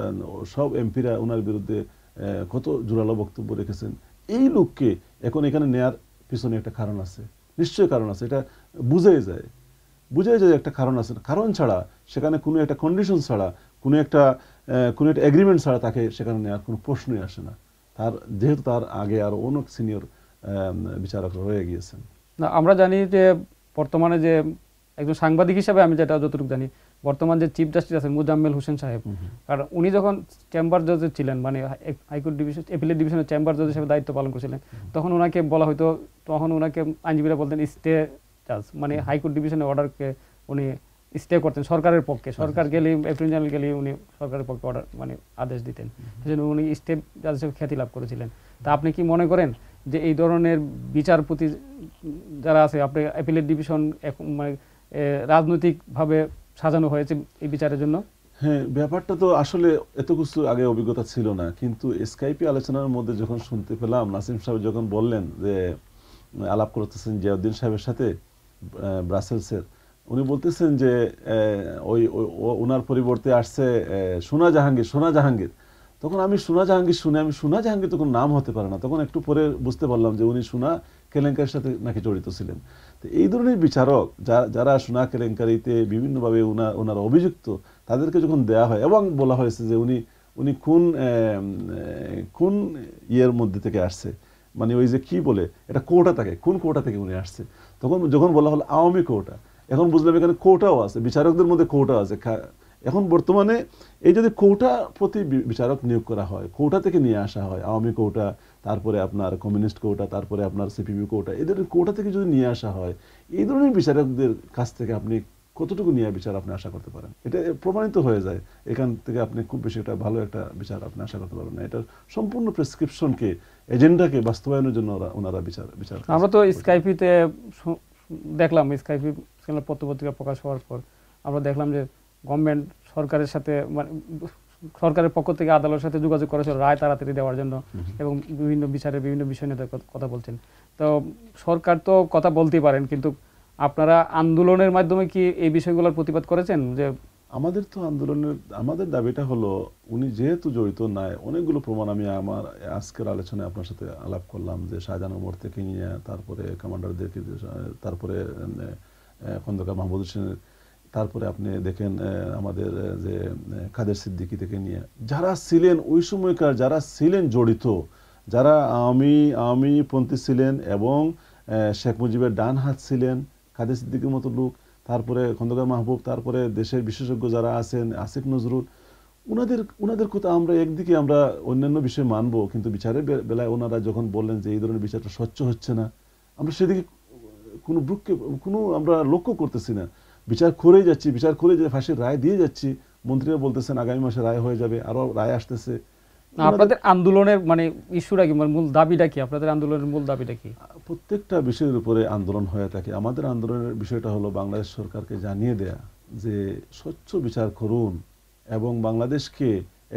সব এমপিরা ওনার বিরুদ্ধে কত জোরালো বক্তব্য রেখেছেন এই লোককে এখন এখানে নেয়ার পিছনে একটা কারণ আছে নিশ্চয়ই কারণ আছে এটা বুঝাই যায় বুঝাই যায় একটা কারণ আছে কারণ ছাড়া সেখানে কোনো একটা কন্ডিশন ছাড়া কোনো একটা কোনো একটা এগ্রিমেন্ট ছাড়া তাকে সেখানে নেওয়ার কোনো প্রশ্নই আসে না তার যেহেতু তার আগে আর অনেক সিনিয়র বিচারক রয়ে গিয়েছেন না আমরা জানি যে বর্তমানে যে একজন সাংবাদিক হিসাবে আমি যেটা যতটুকু জানি বর্তমান যে চিফ জাস্টিস আছেন মুজাম্মেল হোসেন সাহেব কারণ উনি যখন চেম্বার জজে ছিলেন মানে হাইকোর্ট ডিভিশন এপিলেট ডিভিশনের চেম্বার জজ হিসেবে দায়িত্ব পালন করছিলেন তখন ওনাকে বলা হয়তো তখন ওনাকে আইনজীবীরা বলতেন স্টে জাজ মানে হাইকোর্ট ডিভিশনের অর্ডারকে উনি স্টে করতেন সরকারের পক্ষে আচ্ছা। সরকার গেলে অ্যাটর্নি জেনারেল গেলে উনি সরকারের পক্ষে অর্ডার মানে আদেশ দিতেন সেজন্য উনি স্টে সাথে খ্যাতি লাভ করেছিলেন তা আপনি কি মনে করেন যে এই ধরনের বিচারপতি যারা আছে আপনি অ্যাপিলেট ডিভিশন মানে রাজনৈতিকভাবে সাজানো হয়েছে এই বিচারের জন্য হ্যাঁ ব্যাপারটা তো আসলে এত কিছু আগে অভিজ্ঞতা ছিল না কিন্তু স্কাইপি আলোচনার মধ্যে যখন শুনতে পেলাম নাসিম সাহেব যখন বললেন যে আলাপ করতেছেন জিয়াউদ্দিন সাহেবের সাথে ব্রাসেলসের উনি বলতেছেন যে ওই ওনার পরিবর্তে আসছে সোনা জাহাঙ্গীর সোনা জাহাঙ্গীর তখন আমি সোনা জাহাঙ্গীর শুনে আমি সোনা জাহাঙ্গীর তখন নাম হতে পারে না তখন একটু পরে বুঝতে পারলাম যে উনি সোনা কেলেঙ্কারির সাথে নাকি জড়িত ছিলেন তো এই ধরনের বিচারক যারা সোনা কেলেঙ্কারিতে বিভিন্নভাবে ওনার ওনারা অভিযুক্ত তাদেরকে যখন দেয়া হয় এবং বলা হয়েছে যে উনি উনি কোন কোন ইয়ের মধ্যে থেকে আসছে মানে ওই যে কি বলে এটা কোটা থাকে কোন কোটা থেকে উনি আসছে তখন যখন বলা হলো আওয়ামী কোটা এখন বুঝলাম এখানে কোটাও আছে বিচারকদের মধ্যে কোটা আছে এখন বর্তমানে এই যদি কোটা প্রতি বিচারক নিয়োগ করা হয় কোটা থেকে নিয়ে আসা হয় আওয়ামী কোটা তারপরে আপনার কমিউনিস্ট কোটা তারপরে আপনার সিপিবি কোটা এই ধরনের কোটা থেকে যদি নিয়ে আসা হয় এই ধরনের বিচারকদের কাছ থেকে আপনি কতটুকু নিয়ে বিচার আপনি আশা করতে পারেন এটা প্রমাণিত হয়ে যায় এখান থেকে আপনি খুব বেশি একটা ভালো একটা বিচার আপনি আশা করতে পারবেন না এটা সম্পূর্ণ প্রেসক্রিপশনকে এজেন্ডাকে বাস্তবায়নের জন্য ওনারা বিচার বিচার আমরা তো স্কাইপিতে দেখলাম স্কাইপি চ্যানেল পত্রপত্রিকা প্রকাশ হওয়ার পর আমরা দেখলাম যে গভর্নমেন্ট সরকারের সাথে মানে সরকারের পক্ষ থেকে আদালতের সাথে যোগাযোগ করেছিল রায় তাড়াতাড়ি দেওয়ার জন্য এবং বিভিন্ন বিচারে বিভিন্ন বিষয় নিয়ে কথা বলছেন তো সরকার তো কথা বলতেই পারেন কিন্তু আপনারা আন্দোলনের মাধ্যমে কি এই বিষয়গুলোর প্রতিবাদ করেছেন যে আমাদের তো আন্দোলনের আমাদের দাবিটা হলো উনি যেহেতু জড়িত নাই অনেকগুলো প্রমাণ আমি আমার আজকের আলোচনায় আপনার সাথে আলাপ করলাম যে শাহজাহান ওমর থেকে নিয়ে তারপরে কমান্ডারদেরকে তারপরে খন্দকার মাহমুদ হোসেনের তারপরে আপনি দেখেন আমাদের যে কাদের সিদ্দিকি থেকে নিয়ে যারা ছিলেন ওই সময়কার যারা ছিলেন জড়িত যারা আমি আমি পন্থী ছিলেন এবং শেখ মুজিবের ডান হাত ছিলেন কাদের সিদ্দিকির মতো লোক তারপরে খন্দকার মাহবুব তারপরে দেশের বিশেষজ্ঞ যারা আছেন আসিফ নজরুল ওনাদের ওনাদের কথা আমরা একদিকে আমরা অন্যান্য বিষয়ে মানব কিন্তু বিচারের বেলায় ওনারা যখন বললেন যে এই ধরনের বিচারটা স্বচ্ছ হচ্ছে না আমরা সেদিকে কোনো ব্রুককে কোনো আমরা লক্ষ্য করতেছি না বিচার করেই যাচ্ছি বিচার করে যে ফাঁসির রায় দিয়ে যাচ্ছি মন্ত্রীরা বলতেছেন আগামী মাসে রায় হয়ে যাবে আরও রায় আসতেছে আপনাদের আন্দোলনের মানে ইস্যুটা কি মানে মূল দাবিটা কি আপনাদের আন্দোলনের মূল দাবিটা কি প্রত্যেকটা বিষয়ের উপরে আন্দোলন হয়ে থাকে আমাদের আন্দোলনের বিষয়টা হলো বাংলাদেশ সরকারকে জানিয়ে দেয়া যে স্বচ্ছ বিচার করুন এবং বাংলাদেশকে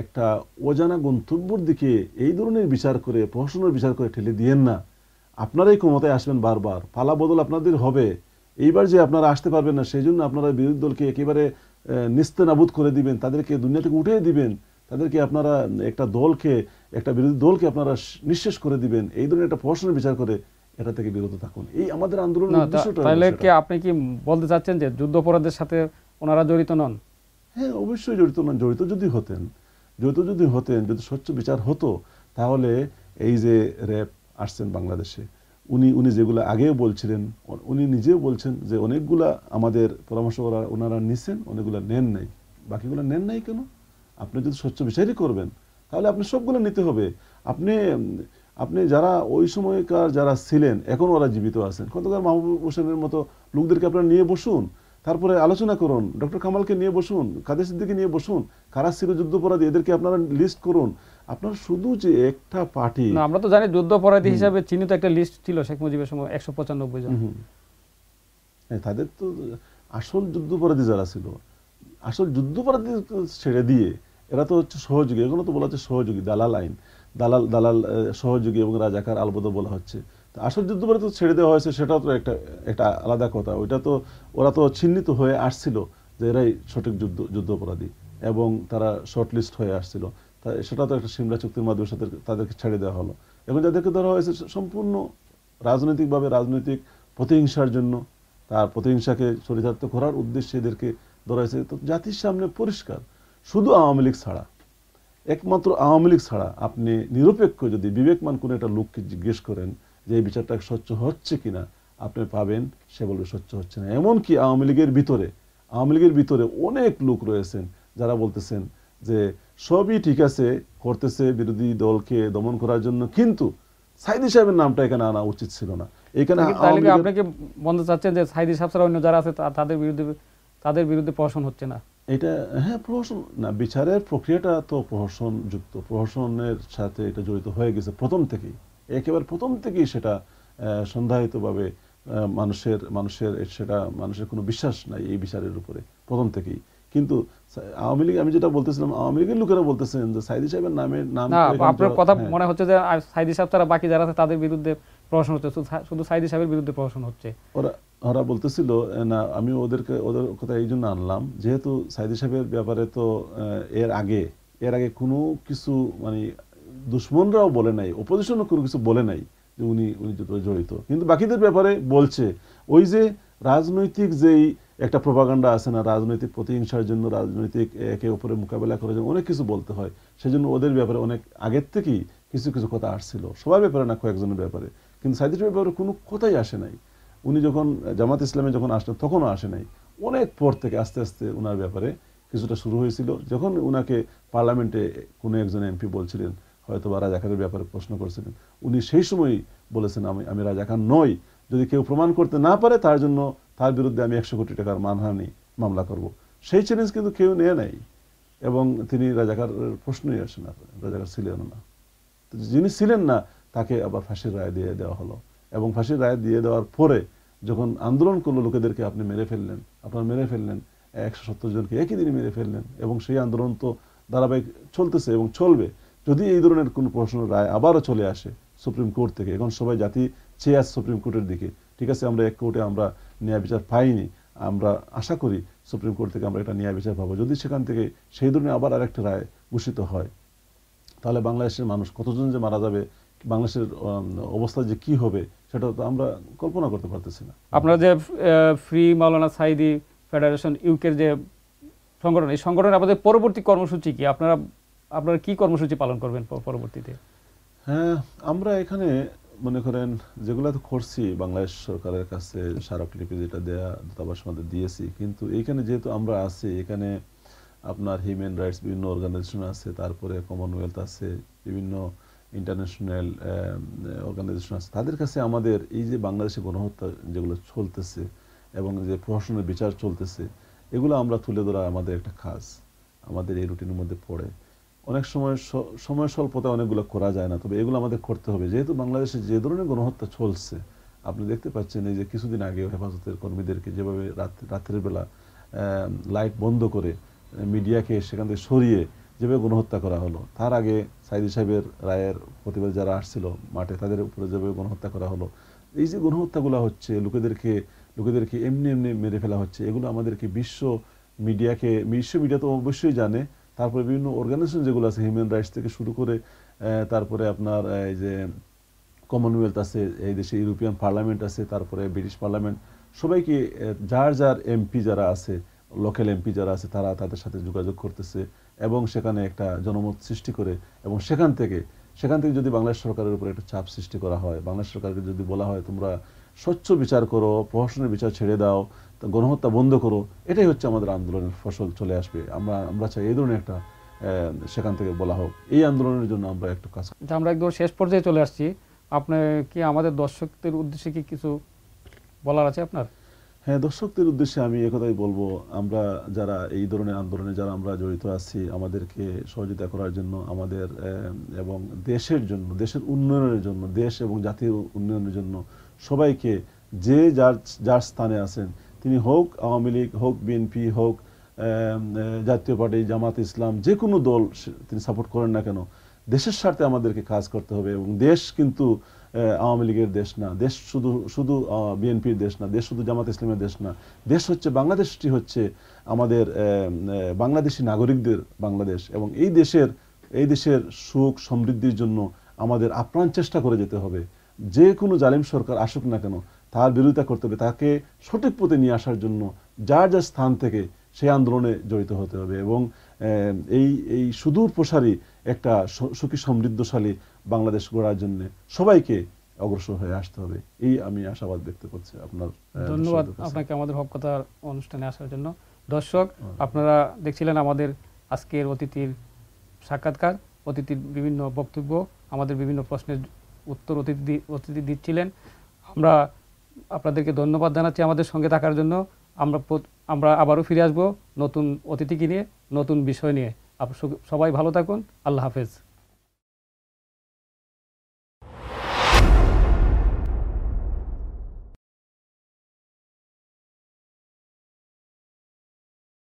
একটা অজানা গন্তব্যর দিকে এই ধরনের বিচার করে প্রশাসনের বিচার করে ঠেলে দিয়েন না আপনারাই ক্ষমতায় আসবেন বারবার পালা বদল আপনাদের হবে এইবার যে আপনারা আসতে পারবেন না সেই জন্য আপনারা বিরোধী দলকে একেবারে নিস্তে নাবুদ করে দিবেন তাদেরকে দুনিয়া থেকে উঠিয়ে দিবেন তাদেরকে আপনারা একটা দলকে একটা বিরোধী দলকে আপনারা নিঃশেষ করে দিবেন এই ধরনের একটা প্রশ্নের বিচার করে এটা থেকে বিরত থাকুন এই আমাদের আন্দোলন তাহলে কি আপনি কি বলতে চাচ্ছেন যে যুদ্ধাপরাধের সাথে ওনারা জড়িত নন হ্যাঁ অবশ্যই জড়িত নন জড়িত যদি হতেন জড়িত যদি হতেন যদি স্বচ্ছ বিচার হতো তাহলে এই যে র্যাব আসছেন বাংলাদেশে উনি উনি যেগুলো আগেও বলছিলেন উনি নিজেও বলছেন যে অনেকগুলা আমাদের পরামর্শ ওনারা নিছেন অনেকগুলো নেন নাই বাকিগুলো নেন নাই কেন আপনি যদি স্বচ্ছ বিচারই করবেন তাহলে আপনি সবগুলো নিতে হবে আপনি আপনি যারা ওই সময়কার যারা ছিলেন এখন ওরা জীবিত আছেন খন্দকার মাহবুব হোসেনের মতো লোকদেরকে আপনারা নিয়ে বসুন তারপরে আলোচনা করুন ডক্টর কামালকে নিয়ে বসুন কাদের সিদ্দিকে নিয়ে বসুন কারা ছিল যুদ্ধপরাধী এদেরকে আপনারা লিস্ট করুন আপনার শুধু যে একটা পার্টি আমরা তো জানি যুদ্ধপরাধী হিসাবে চিহ্নিত একটা লিস্ট ছিল শেখ মুজিবের সময় একশো পঁচানব্বই জন তাদের তো আসল যুদ্ধপরাধী যারা ছিল আসল যুদ্ধপরাধী ছেড়ে দিয়ে এরা তো হচ্ছে সহযোগী এগুলো তো বলা হচ্ছে সহযোগী দালাল আইন দালাল দালাল সহযোগী এবং রাজাকার আলবদ বলা হচ্ছে আসল যুদ্ধ বলে তো ছেড়ে দেওয়া হয়েছে সেটাও তো একটা একটা আলাদা কথা ওইটা তো ওরা তো চিহ্নিত হয়ে আসছিল যে এরাই সঠিক যুদ্ধ যুদ্ধাপরাধী এবং তারা শর্টলিস্ট হয়ে আসছিল তা সেটা তো একটা সিমলা চুক্তির মাধ্যমে সাথে তাদেরকে ছেড়ে দেওয়া হলো এবং যাদেরকে ধরা হয়েছে সম্পূর্ণ রাজনৈতিকভাবে রাজনৈতিক প্রতিহিংসার জন্য তার প্রতিহিংসাকে চরিতার্থ করার উদ্দেশ্যে এদেরকে ধরা হয়েছে তো জাতির সামনে পরিষ্কার শুধু আওয়ামী লীগ ছাড়া একমাত্র আওয়ামী লীগ ছাড়া আপনি নিরপেক্ষ যদি বিবেকমান কোনো একটা লোককে জিজ্ঞেস করেন যে এই বিচারটাকে স্বচ্ছ হচ্ছে কিনা আপনি পাবেন সে বলবে স্বচ্ছ হচ্ছে না এমনকি আওয়ামী লীগের ভিতরে আওয়ামী লীগের ভিতরে অনেক লোক রয়েছেন যারা বলতেছেন যে সবই ঠিক আছে করতেছে বিরোধী দলকে দমন করার জন্য কিন্তু সাইদি সাহেবের নামটা এখানে আনা উচিত ছিল না এখানে আপনাকে বলতে চাচ্ছেন যে সাইদি সাহেব ছাড়া অন্য যারা আছে তাদের বিরুদ্ধে তাদের বিরুদ্ধে প্রশ্ন হচ্ছে না এটা হ্যাঁ প্রহসন না বিচারের প্রক্রিয়াটা তো প্রহসন যুক্ত প্রহসনের সাথে এটা জড়িত হয়ে গেছে প্রথম থেকেই একেবারে প্রথম থেকেই সেটা সন্ধ্যায়িতভাবে মানুষের মানুষের সেটা মানুষের কোনো বিশ্বাস নাই এই বিচারের উপরে প্রথম থেকেই কিন্তু আওয়ামী লীগ আমি যেটা বলতেছিলাম আওয়ামী লীগের লোকেরা বলতেছেন যে সাইদি সাহেবের নামে নাম আপনার কথা হ্যাঁ। মনে হচ্ছে যে সাইদি সাহেব তারা বাকি যারা আছে তাদের বিরুদ্ধে প্রহসন হচ্ছে শুধু সাইদি সাহেবের বিরুদ্ধে প্রহসন হচ্ছে ওরা ওরা বলতেছিল না আমি ওদেরকে ওদের কথা এই জন্য আনলাম যেহেতু সাইদি সাহেবের ব্যাপারে তো এর আগে এর আগে কোনো কিছু মানে দুশ্মনরাও বলে নাই অপোজিশনও কোনো কিছু বলে নাই যে উনি উনি জড়িত কিন্তু বাকিদের ব্যাপারে বলছে ওই যে রাজনৈতিক যেই একটা প্রভাগান্ডা আছে না রাজনৈতিক প্রতিহিংসার জন্য রাজনৈতিক একে ওপরে মোকাবেলা করার জন্য অনেক কিছু বলতে হয় সেজন্য ওদের ব্যাপারে অনেক আগের থেকেই কিছু কিছু কথা আসছিল সবার ব্যাপারে না কয়েকজনের ব্যাপারে কিন্তু সাহেবের ব্যাপারে কোনো কথাই আসে নাই উনি যখন জামাত ইসলামে যখন আসলেন তখনও আসে নাই অনেক পর থেকে আস্তে আস্তে ওনার ব্যাপারে কিছুটা শুরু হয়েছিল যখন ওনাকে পার্লামেন্টে কোনো একজন এমপি বলছিলেন হয়তো বা রাজাকারের ব্যাপারে প্রশ্ন করছিলেন উনি সেই সময় বলেছেন আমি আমি রাজাকার নই যদি কেউ প্রমাণ করতে না পারে তার জন্য তার বিরুদ্ধে আমি একশো কোটি টাকার মানহানি মামলা করব সেই চ্যালেঞ্জ কিন্তু কেউ নিয়ে নাই এবং তিনি রাজাকারের প্রশ্নই আসেন রাজাকার ছিলেন না যিনি ছিলেন না তাকে আবার ফাঁসির রায় দিয়ে দেওয়া হলো এবং ফাঁসির রায় দিয়ে দেওয়ার পরে যখন আন্দোলন করলো লোকেদেরকে আপনি মেরে ফেললেন আপনার মেরে ফেললেন একশো সত্তর জনকে একই দিনে মেরে ফেললেন এবং সেই আন্দোলন তো ধারাবাহিক চলতেছে এবং চলবে যদি এই ধরনের কোনো প্রশ্ন রায় আবারও চলে আসে সুপ্রিম কোর্ট থেকে এখন সবাই জাতি চেয়ে আসে সুপ্রিম কোর্টের দিকে ঠিক আছে আমরা এক কোর্টে আমরা ন্যায় বিচার পাইনি আমরা আশা করি সুপ্রিম কোর্ট থেকে আমরা একটা ন্যায় বিচার পাবো যদি সেখান থেকে সেই ধরনের আবার আরেকটা রায় ঘোষিত হয় তাহলে বাংলাদেশের মানুষ কতজন যে মারা যাবে বাংলাদেশের অবস্থা যে কি হবে সেটা তো আমরা কল্পনা করতে পারতেছি না আপনারা যে ফ্রি মাওলানা সাইদি ফেডারেশন ইউকের যে সংগঠন এই সংগঠনের আমাদের পরবর্তী কর্মসূচি কি আপনারা আপনারা কি কর্মসূচি পালন করবেন পরবর্তীতে হ্যাঁ আমরা এখানে মনে করেন যেগুলো তো করছি বাংলাদেশ সরকারের কাছে স্মারকলিপি যেটা দেয়া দূতাবাস আমাদের দিয়েছি কিন্তু এইখানে যেহেতু আমরা আছি এখানে আপনার হিউম্যান রাইটস বিভিন্ন অর্গানাইজেশন আছে তারপরে কমনওয়েলথ আছে বিভিন্ন ইন্টারন্যাশনাল অর্গানাইজেশন um, আছে তাদের কাছে আমাদের এই যে বাংলাদেশে গণহত্যা যেগুলো চলতেছে এবং যে প্রশাসনের বিচার চলতেছে এগুলো আমরা তুলে ধরা আমাদের একটা কাজ আমাদের এই রুটিনের মধ্যে পড়ে অনেক সময় সময় স্বল্পতা অনেকগুলো করা যায় না তবে এগুলো আমাদের করতে হবে যেহেতু বাংলাদেশে যে ধরনের গণহত্যা চলছে আপনি দেখতে পাচ্ছেন এই যে কিছুদিন আগে হেফাজতের কর্মীদেরকে যেভাবে রাত রাত্রের বেলা লাইট বন্ধ করে মিডিয়াকে সেখান থেকে সরিয়ে যেভাবে গণহত্যা করা হলো তার আগে সাইদি সাহেবের রায়ের প্রতিবাদ যারা আসছিল মাঠে তাদের উপরে যেভাবে গণহত্যা করা হলো এই যে গণহত্যাগুলো হচ্ছে লোকেদেরকে লোকেদেরকে এমনি এমনি মেরে ফেলা হচ্ছে এগুলো আমাদেরকে বিশ্ব মিডিয়াকে বিশ্ব মিডিয়া তো অবশ্যই জানে তারপরে বিভিন্ন অর্গানাইজেশন যেগুলো আছে হিউম্যান রাইটস থেকে শুরু করে তারপরে আপনার এই যে কমনওয়েলথ আছে এই দেশে ইউরোপিয়ান পার্লামেন্ট আছে তারপরে ব্রিটিশ পার্লামেন্ট সবাইকে যার যার এমপি যারা আছে লোকাল এমপি যারা আছে তারা তাদের সাথে যোগাযোগ করতেছে এবং সেখানে একটা জনমত সৃষ্টি করে এবং সেখান থেকে সেখান থেকে যদি বাংলাদেশ সরকারের উপরে একটা চাপ সৃষ্টি করা হয় বাংলাদেশ সরকারকে যদি বলা হয় তোমরা স্বচ্ছ বিচার করো প্রশাসনের বিচার ছেড়ে দাও গণহত্যা বন্ধ করো এটাই হচ্ছে আমাদের আন্দোলনের ফসল চলে আসবে আমরা আমরা চাই এই ধরনের একটা সেখান থেকে বলা হোক এই আন্দোলনের জন্য আমরা একটু কাজ আচ্ছা, আমরা একদম শেষ পর্যায়ে চলে আসছি আপনার কি আমাদের দর্শকদের উদ্দেশ্যে কি কিছু বলার আছে আপনার হ্যাঁ দর্শকদের উদ্দেশ্যে আমি একথাই বলবো আমরা যারা এই ধরনের আন্দোলনে যারা আমরা জড়িত আছি আমাদেরকে সহযোগিতা করার জন্য আমাদের এবং দেশের জন্য দেশের উন্নয়নের জন্য দেশ এবং জাতীয় উন্নয়নের জন্য সবাইকে যে যার যার স্থানে আছেন তিনি হোক আওয়ামী লীগ হোক বিএনপি হোক জাতীয় পার্টি জামাত ইসলাম যে কোনো দল তিনি সাপোর্ট করেন না কেন দেশের স্বার্থে আমাদেরকে কাজ করতে হবে এবং দেশ কিন্তু আওয়ামী লীগের দেশ না দেশ শুধু শুধু বিএনপির দেশ না দেশ শুধু জামাত ইসলামের দেশ না দেশ হচ্ছে বাংলাদেশটি হচ্ছে আমাদের বাংলাদেশি নাগরিকদের বাংলাদেশ এবং এই দেশের এই দেশের সুখ সমৃদ্ধির জন্য আমাদের আপ্রাণ চেষ্টা করে যেতে হবে যে কোনো জালিম সরকার আসুক না কেন তার বিরোধিতা করতে হবে তাকে সঠিক পথে নিয়ে আসার জন্য যার যার স্থান থেকে সেই আন্দোলনে জড়িত হতে হবে এবং এই এই সুদূর প্রসারী একটা সুখী সমৃদ্ধশালী বাংলাদেশ গড়ার জন্য সবাইকে অগ্রসর হয়ে আসতে হবে এই আমি আশাবাদ ব্যক্ত করছি আপনার ধন্যবাদ আপনাকে আমাদের হককথার অনুষ্ঠানে আসার জন্য দর্শক আপনারা দেখছিলেন আমাদের আজকের অতিথির সাক্ষাৎকার অতিথির বিভিন্ন বক্তব্য আমাদের বিভিন্ন প্রশ্নের উত্তর অতিথি অতিথি দিচ্ছিলেন আমরা আপনাদেরকে ধন্যবাদ জানাচ্ছি আমাদের সঙ্গে থাকার জন্য আমরা আমরা আবারও ফিরে আসব নতুন অতিথিকে নিয়ে নতুন বিষয় নিয়ে সবাই ভালো থাকুন আল্লাহ হাফেজ